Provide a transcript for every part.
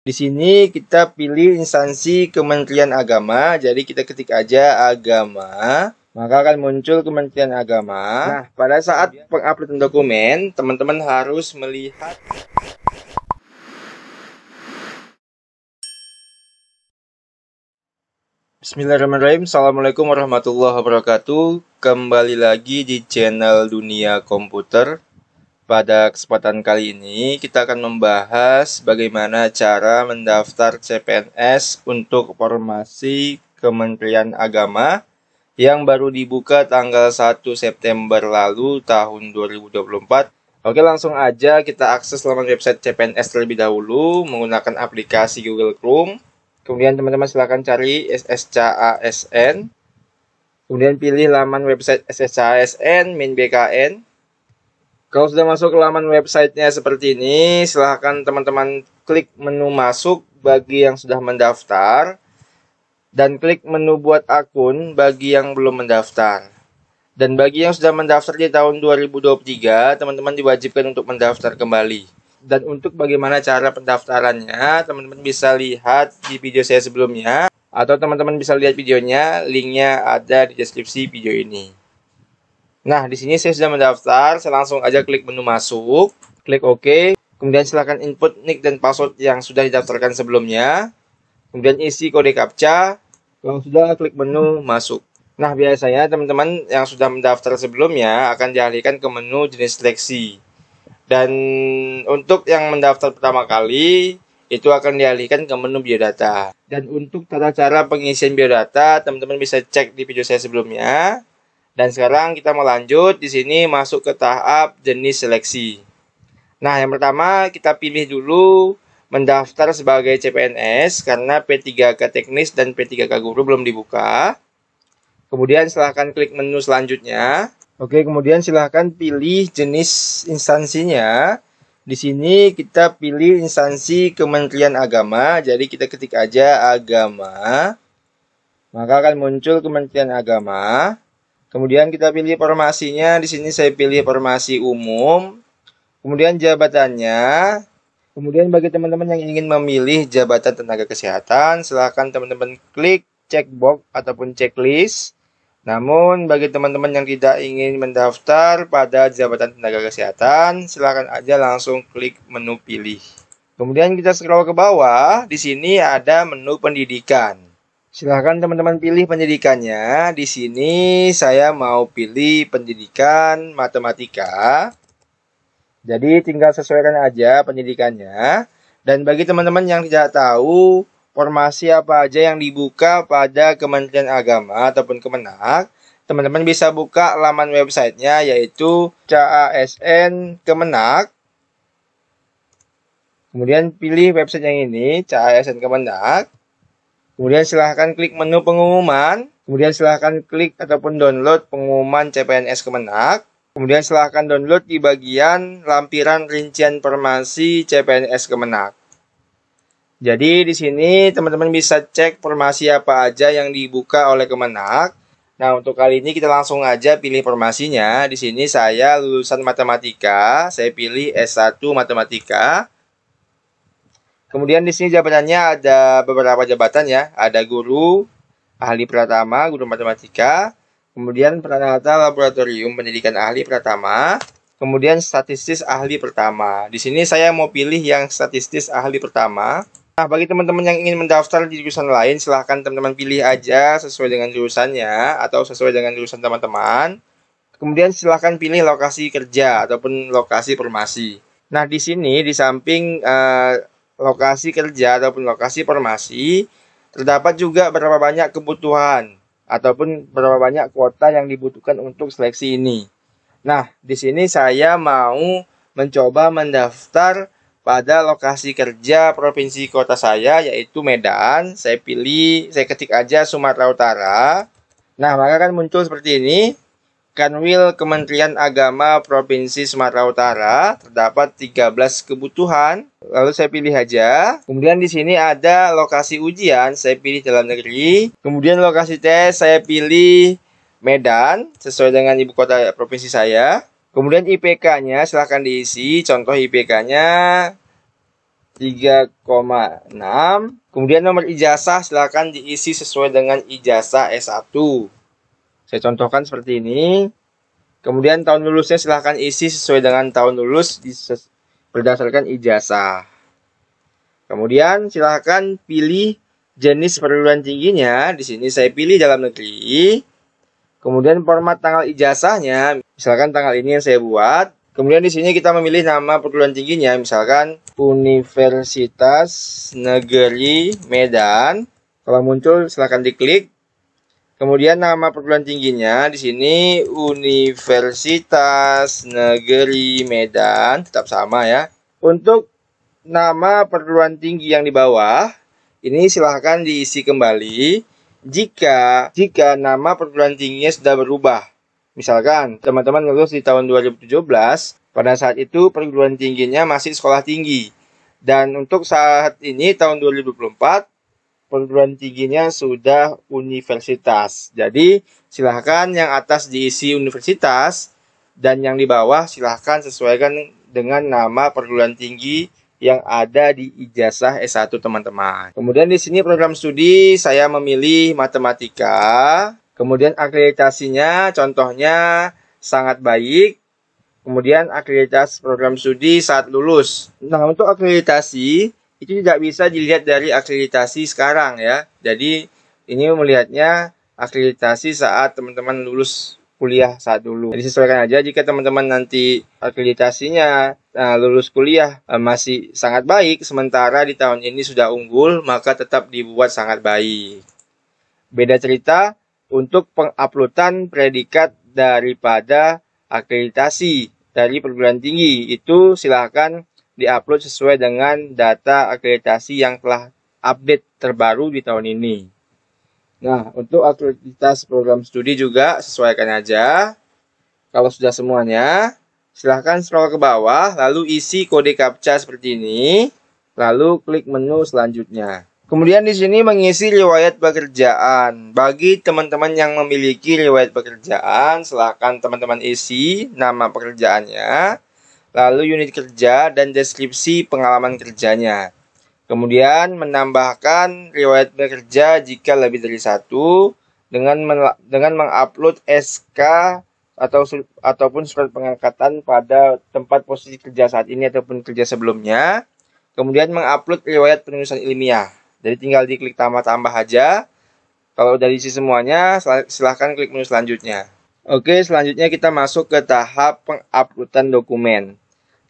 Di sini kita pilih instansi Kementerian Agama. Jadi kita ketik aja agama, maka akan muncul Kementerian Agama. Nah, pada saat penguploadan dokumen, teman-teman harus melihat Bismillahirrahmanirrahim. Assalamualaikum warahmatullahi wabarakatuh. Kembali lagi di channel Dunia Komputer. Pada kesempatan kali ini, kita akan membahas bagaimana cara mendaftar CPNS untuk formasi Kementerian Agama yang baru dibuka tanggal 1 September lalu tahun 2024. Oke, langsung aja kita akses laman website CPNS terlebih dahulu menggunakan aplikasi Google Chrome. Kemudian teman-teman silakan cari SSCASN. Kemudian pilih laman website SSCASN, Min BKN. Kalau sudah masuk ke laman websitenya seperti ini, silahkan teman-teman klik menu masuk bagi yang sudah mendaftar dan klik menu buat akun bagi yang belum mendaftar. Dan bagi yang sudah mendaftar di tahun 2023, teman-teman diwajibkan untuk mendaftar kembali. Dan untuk bagaimana cara pendaftarannya, teman-teman bisa lihat di video saya sebelumnya atau teman-teman bisa lihat videonya, linknya ada di deskripsi video ini. Nah, di sini saya sudah mendaftar, saya langsung aja klik menu masuk, klik OK, kemudian silakan input nick dan password yang sudah didaftarkan sebelumnya, kemudian isi kode CAPTCHA, kalau sudah klik menu masuk. Nah, biasanya teman-teman yang sudah mendaftar sebelumnya akan dialihkan ke menu jenis seleksi. Dan untuk yang mendaftar pertama kali, itu akan dialihkan ke menu biodata. Dan untuk tata cara pengisian biodata, teman-teman bisa cek di video saya sebelumnya. Dan sekarang kita mau lanjut di sini masuk ke tahap jenis seleksi. Nah, yang pertama kita pilih dulu mendaftar sebagai CPNS karena P3K teknis dan P3K guru belum dibuka. Kemudian silahkan klik menu selanjutnya. Oke, kemudian silahkan pilih jenis instansinya. Di sini kita pilih instansi Kementerian Agama, jadi kita ketik aja agama. Maka akan muncul Kementerian Agama. Kemudian kita pilih formasinya. Di sini saya pilih formasi umum. Kemudian jabatannya. Kemudian bagi teman-teman yang ingin memilih jabatan tenaga kesehatan, silahkan teman-teman klik checkbox ataupun checklist. Namun bagi teman-teman yang tidak ingin mendaftar pada jabatan tenaga kesehatan, silahkan aja langsung klik menu pilih. Kemudian kita scroll ke bawah, di sini ada menu pendidikan. Silahkan teman-teman pilih pendidikannya. Di sini saya mau pilih pendidikan matematika. Jadi tinggal sesuaikan aja pendidikannya. Dan bagi teman-teman yang tidak tahu formasi apa aja yang dibuka pada Kementerian Agama ataupun Kemenak, teman-teman bisa buka laman websitenya yaitu CASN Kemenak. Kemudian pilih website yang ini, CASN Kemenak. Kemudian silahkan klik menu pengumuman, kemudian silahkan klik ataupun download pengumuman CPNS Kemenak. Kemudian silahkan download di bagian lampiran rincian formasi CPNS Kemenak. Jadi di sini teman-teman bisa cek formasi apa aja yang dibuka oleh Kemenak. Nah, untuk kali ini kita langsung aja pilih formasinya. Di sini saya lulusan matematika, saya pilih S1 matematika. Kemudian di sini jabatannya ada beberapa jabatan ya, ada guru, ahli pratama, guru matematika, kemudian pranata laboratorium pendidikan ahli pratama, kemudian statistis ahli pertama. Di sini saya mau pilih yang statistis ahli pertama. Nah, bagi teman-teman yang ingin mendaftar di jurusan lain, silahkan teman-teman pilih aja sesuai dengan jurusannya atau sesuai dengan jurusan teman-teman. Kemudian silahkan pilih lokasi kerja ataupun lokasi formasi. Nah, di sini di samping Uh, lokasi kerja ataupun lokasi formasi terdapat juga berapa banyak kebutuhan ataupun berapa banyak kuota yang dibutuhkan untuk seleksi ini. Nah, di sini saya mau mencoba mendaftar pada lokasi kerja provinsi kota saya yaitu Medan. Saya pilih, saya ketik aja Sumatera Utara. Nah, maka akan muncul seperti ini. Kanwil Kementerian Agama Provinsi Sumatera Utara terdapat 13 kebutuhan. Lalu saya pilih aja. Kemudian di sini ada lokasi ujian, saya pilih dalam negeri. Kemudian lokasi tes saya pilih Medan sesuai dengan ibu kota provinsi saya. Kemudian IPK-nya silahkan diisi. Contoh IPK-nya 3,6. Kemudian nomor ijazah silahkan diisi sesuai dengan ijazah S1. Saya contohkan seperti ini. Kemudian tahun lulusnya silahkan isi sesuai dengan tahun lulus berdasarkan ijazah. Kemudian silahkan pilih jenis perguruan tingginya. Di sini saya pilih dalam negeri. Kemudian format tanggal ijazahnya. Misalkan tanggal ini yang saya buat. Kemudian di sini kita memilih nama perguruan tingginya, misalkan Universitas Negeri Medan. Kalau muncul silahkan diklik. Kemudian nama perguruan tingginya di sini Universitas Negeri Medan, tetap sama ya. Untuk nama perguruan tinggi yang di bawah, ini silahkan diisi kembali jika jika nama perguruan tingginya sudah berubah. Misalkan teman-teman lulus di tahun 2017, pada saat itu perguruan tingginya masih sekolah tinggi. Dan untuk saat ini tahun 2024 perguruan tingginya sudah universitas. Jadi silahkan yang atas diisi universitas dan yang di bawah silahkan sesuaikan dengan nama perguruan tinggi yang ada di ijazah S1 teman-teman. Kemudian di sini program studi saya memilih matematika. Kemudian akreditasinya contohnya sangat baik. Kemudian akreditas program studi saat lulus. Nah, untuk akreditasi itu tidak bisa dilihat dari akreditasi sekarang ya. Jadi ini melihatnya akreditasi saat teman-teman lulus kuliah saat dulu. Jadi sesuaikan aja jika teman-teman nanti akreditasinya nah, lulus kuliah eh, masih sangat baik, sementara di tahun ini sudah unggul, maka tetap dibuat sangat baik. Beda cerita untuk penguploadan predikat daripada akreditasi dari perguruan tinggi itu silahkan diupload sesuai dengan data akreditasi yang telah update terbaru di tahun ini. Nah, untuk akreditasi program studi juga sesuaikan aja. Kalau sudah semuanya, silahkan scroll ke bawah, lalu isi kode CAPTCHA seperti ini, lalu klik menu selanjutnya. Kemudian di sini mengisi riwayat pekerjaan. Bagi teman-teman yang memiliki riwayat pekerjaan, silahkan teman-teman isi nama pekerjaannya, lalu unit kerja dan deskripsi pengalaman kerjanya. Kemudian menambahkan riwayat bekerja jika lebih dari satu dengan dengan mengupload SK atau ataupun surat pengangkatan pada tempat posisi kerja saat ini ataupun kerja sebelumnya. Kemudian mengupload riwayat penulisan ilmiah. Jadi tinggal diklik tambah-tambah aja. Kalau udah diisi semuanya, silahkan klik menu selanjutnya. Oke, selanjutnya kita masuk ke tahap penguploadan dokumen.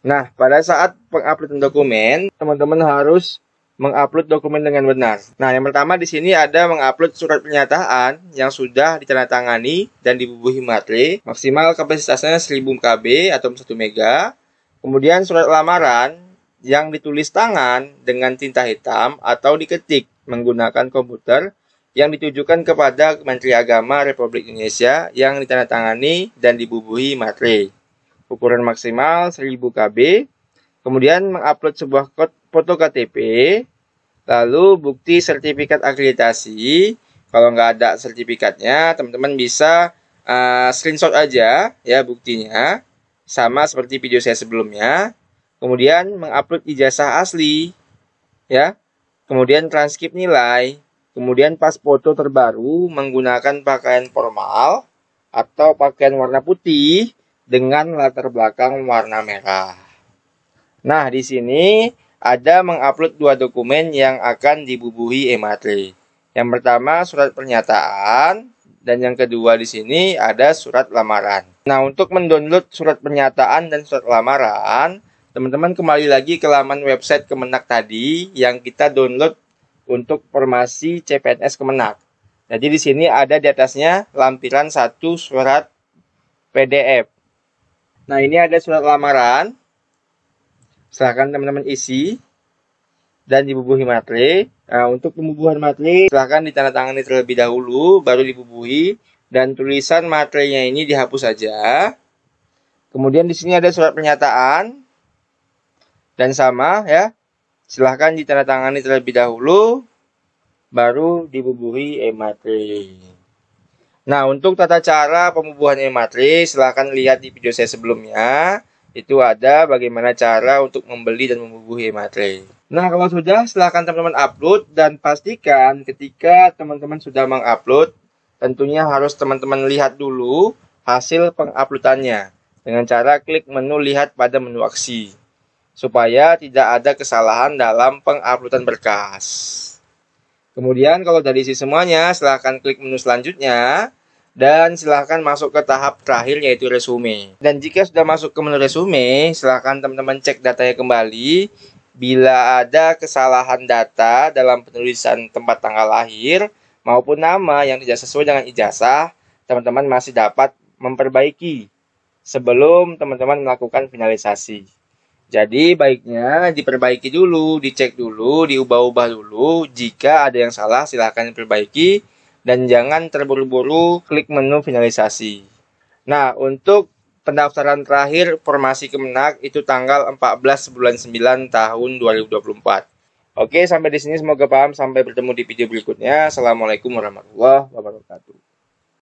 Nah, pada saat penguploadan dokumen, teman-teman harus mengupload dokumen dengan benar. Nah, yang pertama di sini ada mengupload surat pernyataan yang sudah ditandatangani dan dibubuhi materi. maksimal kapasitasnya 1000 KB atau 1 mega. Kemudian surat lamaran yang ditulis tangan dengan tinta hitam atau diketik menggunakan komputer yang ditujukan kepada Menteri Agama Republik Indonesia yang ditandatangani dan dibubuhi materi. Ukuran maksimal 1000 KB. Kemudian mengupload sebuah foto KTP, lalu bukti sertifikat akreditasi. Kalau nggak ada sertifikatnya, teman-teman bisa uh, screenshot aja ya buktinya, sama seperti video saya sebelumnya. Kemudian mengupload ijazah asli, ya. Kemudian transkrip nilai, Kemudian pas foto terbaru menggunakan pakaian formal atau pakaian warna putih dengan latar belakang warna merah. Nah, di sini ada mengupload dua dokumen yang akan dibubuhi e matri Yang pertama surat pernyataan dan yang kedua di sini ada surat lamaran. Nah, untuk mendownload surat pernyataan dan surat lamaran, teman-teman kembali lagi ke laman website Kemenak tadi yang kita download untuk formasi CPNS Kemenak. Jadi di sini ada di atasnya lampiran satu surat PDF. Nah ini ada surat lamaran. Silahkan teman-teman isi dan dibubuhi materi. Nah, untuk pembubuhan materi silahkan ditandatangani terlebih dahulu, baru dibubuhi dan tulisan materinya ini dihapus saja. Kemudian di sini ada surat pernyataan dan sama ya Silahkan ditandatangani terlebih dahulu, baru dibubuhi E-matri. Nah, untuk tata cara pembubuhan E-matri, silahkan lihat di video saya sebelumnya. Itu ada bagaimana cara untuk membeli dan membubuhi E-matri. Nah, kalau sudah, silahkan teman-teman upload dan pastikan ketika teman-teman sudah mengupload, tentunya harus teman-teman lihat dulu hasil penguploadannya dengan cara klik menu lihat pada menu aksi supaya tidak ada kesalahan dalam penguploadan berkas. Kemudian kalau dari isi semuanya, silahkan klik menu selanjutnya dan silahkan masuk ke tahap terakhir yaitu resume. Dan jika sudah masuk ke menu resume, silahkan teman-teman cek datanya kembali. Bila ada kesalahan data dalam penulisan tempat tanggal lahir maupun nama yang tidak sesuai dengan ijazah, teman-teman masih dapat memperbaiki sebelum teman-teman melakukan finalisasi. Jadi baiknya diperbaiki dulu, dicek dulu, diubah-ubah dulu. Jika ada yang salah silahkan diperbaiki dan jangan terburu-buru klik menu finalisasi. Nah, untuk pendaftaran terakhir formasi Kemenak itu tanggal 14 bulan 9 tahun 2024. Oke, sampai di sini semoga paham. Sampai bertemu di video berikutnya. Assalamualaikum warahmatullahi wabarakatuh.